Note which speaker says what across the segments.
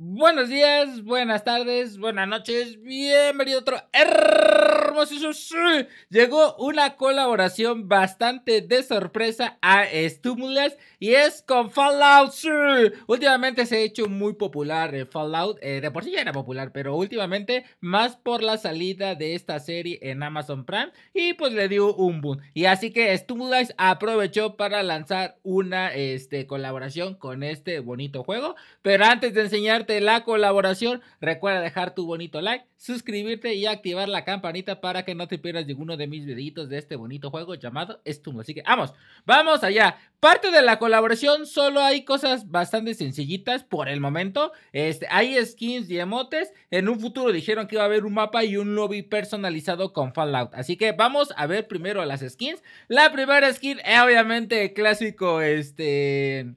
Speaker 1: Buenos días, buenas tardes, buenas noches, bienvenido a otro eso llegó una colaboración bastante de sorpresa a Stimulus y es con Fallout. Últimamente se ha hecho muy popular eh, Fallout, eh, de por sí ya era popular, pero últimamente más por la salida de esta serie en Amazon Prime y pues le dio un boom. Y así que Stimulus aprovechó para lanzar una este, colaboración con este bonito juego. Pero antes de enseñarte la colaboración, recuerda dejar tu bonito like suscribirte y activar la campanita para que no te pierdas ninguno de mis videitos de este bonito juego llamado Stumbo Así que vamos, vamos allá. Parte de la colaboración, solo hay cosas bastante sencillitas por el momento. Este, hay skins y emotes. En un futuro dijeron que iba a haber un mapa y un lobby personalizado con Fallout. Así que vamos a ver primero las skins. La primera skin, es eh, obviamente, clásico, este...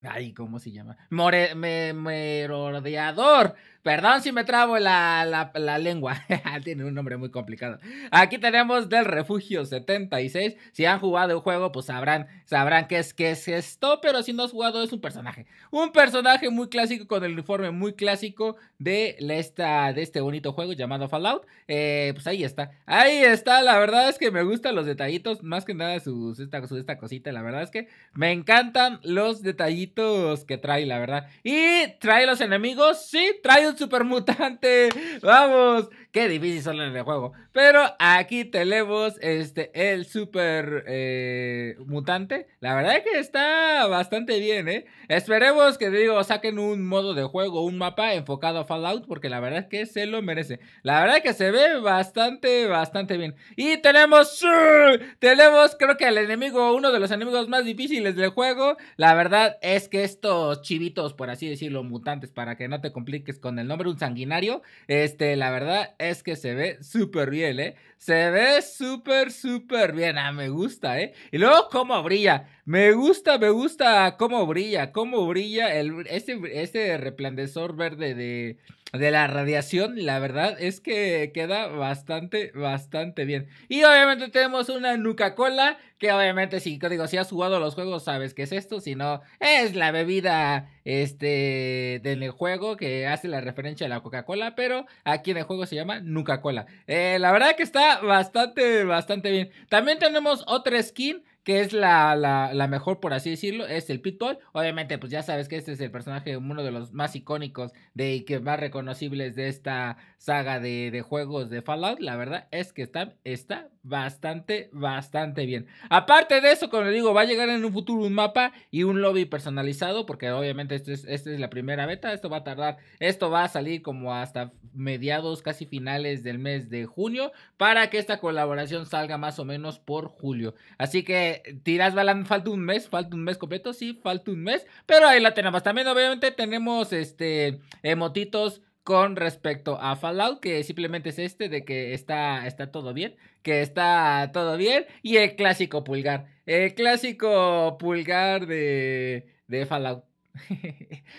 Speaker 1: Ay, ¿cómo se llama? More, merodeador. Perdón si me trabo la, lengua. Tiene un nombre muy complicado. Aquí tenemos del Refugio 76. Si han jugado el juego, pues sabrán, sabrán qué es, qué es esto. Pero si no has jugado, es un personaje. Un personaje muy clásico con el uniforme muy clásico de, esta, de este bonito juego llamado Fallout. Eh, pues ahí está. Ahí está. La verdad es que me gustan los detallitos. Más que nada sus, esta, su, esta cosita. La verdad es que me encantan los detallitos que trae, la verdad. Y trae los enemigos. Sí, trae super supermutante. Vamos. Qué difícil son en el juego. Pero aquí tenemos este, el super eh, mutante. La verdad es que está bastante bien, ¿eh? Esperemos que, digo, saquen un modo de juego, un mapa enfocado a Fallout, porque la verdad que se lo merece. La verdad que se ve bastante, bastante bien. Y tenemos, tenemos, creo que el enemigo, uno de los enemigos más difíciles del juego. La verdad es que estos chivitos, por así decirlo, mutantes, para que no te compliques con el nombre un sanguinario, este, la verdad es que se ve súper bien, ¿eh? Se ve súper, súper bien, ah, me gusta, ¿eh? Y luego cómo brilla, me gusta, me gusta cómo brilla, cómo brilla el, este este resplandezor verde de de la radiación, la verdad es que queda bastante, bastante bien. Y obviamente tenemos una Nuca Cola que obviamente si, digo, si has jugado los juegos sabes que es esto, si no, es la bebida este, del juego que hace la referencia a la Coca-Cola, pero aquí en el juego se llama Nuca-Cola. Eh, la verdad que está bastante, bastante bien. También tenemos otra skin que es la, mejor, por así decirlo, es el Pitbull. Obviamente, pues ya sabes que este es el personaje, uno de los más icónicos de, y que más reconocibles de esta saga de, juegos de Fallout. La verdad es que está, está bastante, bastante bien. Aparte de eso, como les digo, va a llegar en un futuro un mapa y un lobby personalizado, porque obviamente es, esta es la primera beta, esto va a tardar, esto va a salir como hasta mediados, casi finales del mes de junio, para que esta colaboración salga más o menos por julio. Así que tiras Balan falta un mes, falta un mes completo, sí, falta un mes, pero ahí la tenemos. También obviamente tenemos este emotitos con respecto a Fallout, que simplemente es este de que está, está todo bien, que está todo bien, y el clásico pulgar, el clásico pulgar de Fallout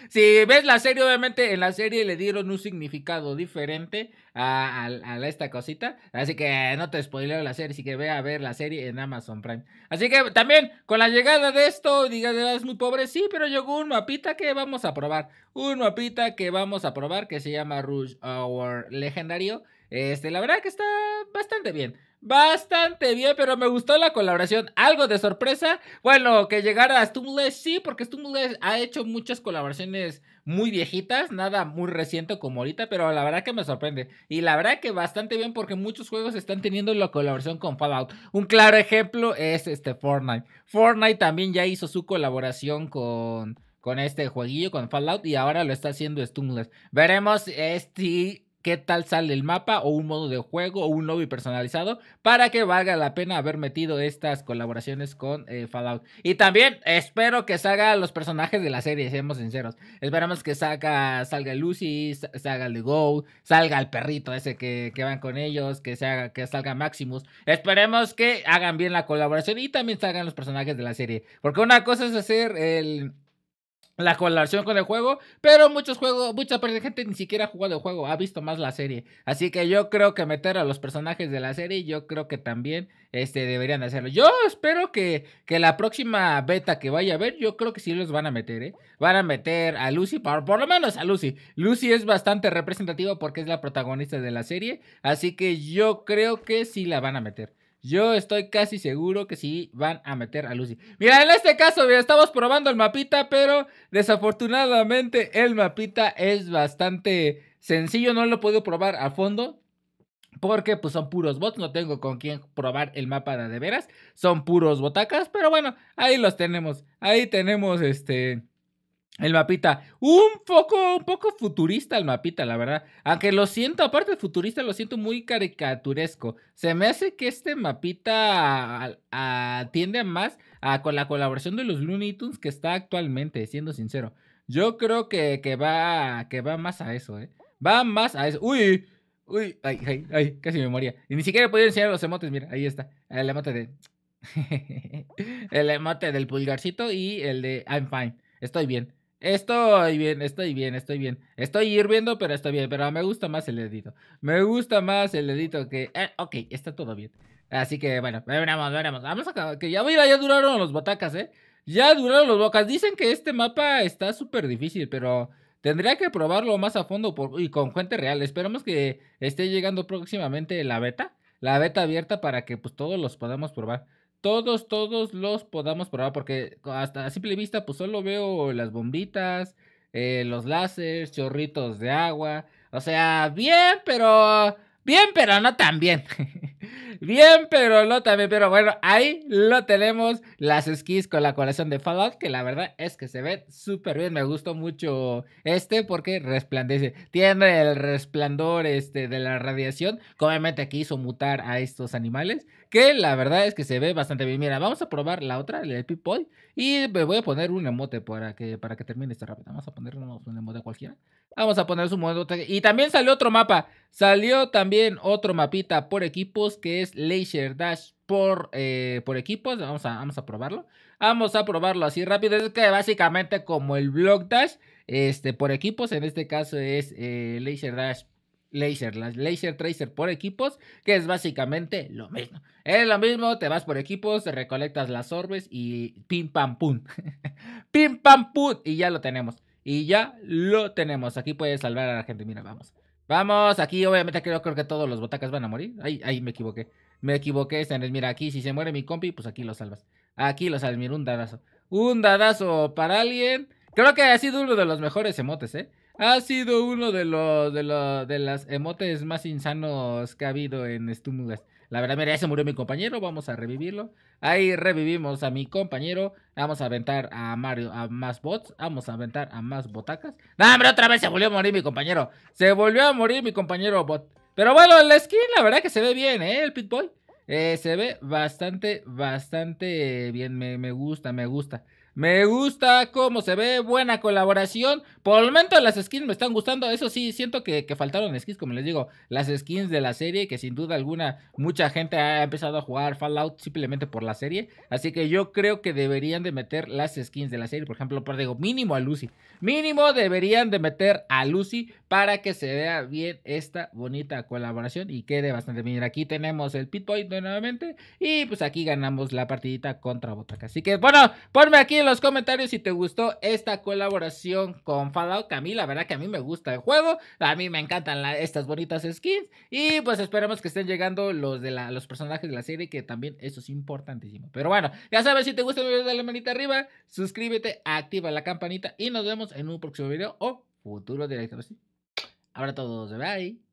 Speaker 1: si ves la serie, obviamente en la serie le dieron un significado diferente a, esta cosita. Así que no te spoileo la serie, así que ve a ver la serie en Amazon Prime. Así que también con la llegada de esto, digas, es muy pobre, sí, pero llegó un mapita que vamos a probar. Un mapita que vamos a probar que se llama Rouge our Legendario. Este, la verdad que está bastante bien bastante bien, pero me gustó la colaboración. Algo de sorpresa. Bueno, que llegara a sí, porque Stumbles ha hecho muchas colaboraciones muy viejitas, nada muy reciente como ahorita, pero la verdad que me sorprende. Y la verdad que bastante bien porque muchos juegos están teniendo la colaboración con Fallout. Un claro ejemplo es este Fortnite. Fortnite también ya hizo su colaboración con con este jueguillo, con Fallout, y ahora lo está haciendo Stumblers. Veremos este, qué tal sale el mapa o un modo de juego o un lobby personalizado para que valga la pena haber metido estas colaboraciones con eh, Fallout. Y también espero que salgan los personajes de la serie, seamos sinceros. Esperamos que salga, salga Lucy, salga el Go, salga el perrito ese que, que van con ellos, que, se que salga Maximus. Esperemos que hagan bien la colaboración y también salgan los personajes de la serie. Porque una cosa es hacer el la colaboración con el juego, pero muchos juegos, mucha gente ni siquiera ha jugado el juego, ha visto más la serie. Así que yo creo que meter a los personajes de la serie, yo creo que también este, deberían hacerlo. Yo espero que, que la próxima beta que vaya a ver, yo creo que sí los van a meter, ¿eh? Van a meter a Lucy, por, por lo menos a Lucy. Lucy es bastante representativa porque es la protagonista de la serie, así que yo creo que sí la van a meter. Yo estoy casi seguro que sí van a meter a Lucy. Mira, en este caso, mira, estamos probando el mapita, pero desafortunadamente el mapita es bastante sencillo. No lo puedo probar a fondo. Porque pues son puros bots, no tengo con quién probar el mapa de veras. Son puros botacas, pero bueno, ahí los tenemos. Ahí tenemos este el mapita, un poco, un poco futurista el mapita, la verdad. Aunque lo siento, aparte de futurista, lo siento muy caricaturesco. Se me hace que este mapita más a, con la colaboración de los Looney Tunes que está actualmente, siendo sincero. Yo creo que, va, que va más a eso, ¿eh? Va más a eso. ¡Uy! ¡Uy! ¡Ay, ay, ay! Casi me moría. Y ni siquiera he podido enseñar los emotes, mira, ahí está. El emote de... el emote del pulgarcito y el de I'm fine. Estoy bien. Estoy bien, estoy bien, estoy bien. Estoy hirviendo, pero estoy bien. Pero me gusta más el dedito. Me gusta más el dedito que. Eh, ok, está todo bien. Así que bueno, veremos, veremos. Vamos a que ya mira, ya duraron los batacas, eh. Ya duraron los bocas. Dicen que este mapa está súper difícil, pero tendría que probarlo más a fondo por, y con gente real. Esperamos que esté llegando próximamente la beta. La beta abierta para que pues todos los podamos probar todos, todos los podamos probar, porque hasta a simple vista, pues solo veo las bombitas, eh, los láseres, chorritos de agua. O sea, bien, pero. Bien, pero no tan bien. Bien, pero no también, pero bueno, ahí lo tenemos, las skis con la colación de Fallout, que la verdad es que se ve súper bien, me gustó mucho este porque resplandece, tiene el resplandor este, de la radiación, que obviamente aquí hizo mutar a estos animales, que la verdad es que se ve bastante bien. Mira, vamos a probar la otra, el Pip-Boy, y me voy a poner un emote para que, para que termine esta rápida. vamos a poner un emote cualquiera. Vamos a poner su modo. Y también salió otro mapa. Salió también otro mapita por equipos que es Laser Dash por, eh, por equipos. Vamos a, vamos a probarlo. Vamos a probarlo así rápido. Es que básicamente como el Block Dash este, por equipos, en este caso es eh, Laser Dash Laser, Laser Tracer por equipos, que es básicamente lo mismo. Es lo mismo, te vas por equipos, recolectas las orbes y pim pam pum. pim pam pum y ya lo tenemos. Y ya lo tenemos. Aquí puedes salvar a la gente. Mira, vamos. Vamos, aquí obviamente creo, creo que todos los botacas van a morir. Ahí, ahí me equivoqué. Me equivoqué, Stanley. Mira, aquí si se muere mi compi, pues aquí lo salvas. Aquí lo salvas, mira, un dadazo. Un dadazo para alguien. Creo que ha sido uno de los mejores emotes, ¿eh? Ha sido uno de los, de las emotes más insanos que ha habido en Stumulus. La verdad, mira, ya se murió mi compañero, vamos a revivirlo. Ahí revivimos a mi compañero. Vamos a aventar a Mario, a más bots. Vamos a aventar a más botacas. No, hombre, otra vez se volvió a morir mi compañero. Se volvió a morir mi compañero bot. Pero bueno, la skin, la verdad que se ve bien, ¿eh? El Pit eh, se ve bastante, bastante bien. Me, me gusta, me gusta. Me gusta cómo se ve, buena colaboración. Por el momento las skins me están gustando. Eso sí, siento que, faltaron skins, como les digo, las skins de la serie, que sin duda alguna mucha gente ha empezado a jugar Fallout simplemente por la serie. Así que yo creo que deberían de meter las skins de la serie. Por ejemplo, por digo, mínimo a Lucy. Mínimo deberían de meter a Lucy para que se vea bien esta bonita colaboración y quede bastante bien. Aquí tenemos el pit point nuevamente y pues aquí ganamos la partidita contra Botaca. Así que bueno, ponme aquí en los comentarios si te gustó esta colaboración con Fallout, Camila a la verdad que a mí me gusta el juego, a mí me encantan estas bonitas skins y pues esperemos que estén llegando los de los personajes de la serie que también eso es importantísimo. Pero bueno, ya sabes, si te gusta el video dale manita arriba, suscríbete, activa la campanita y nos vemos en un próximo video o futuro directo. Ahora todos, bye.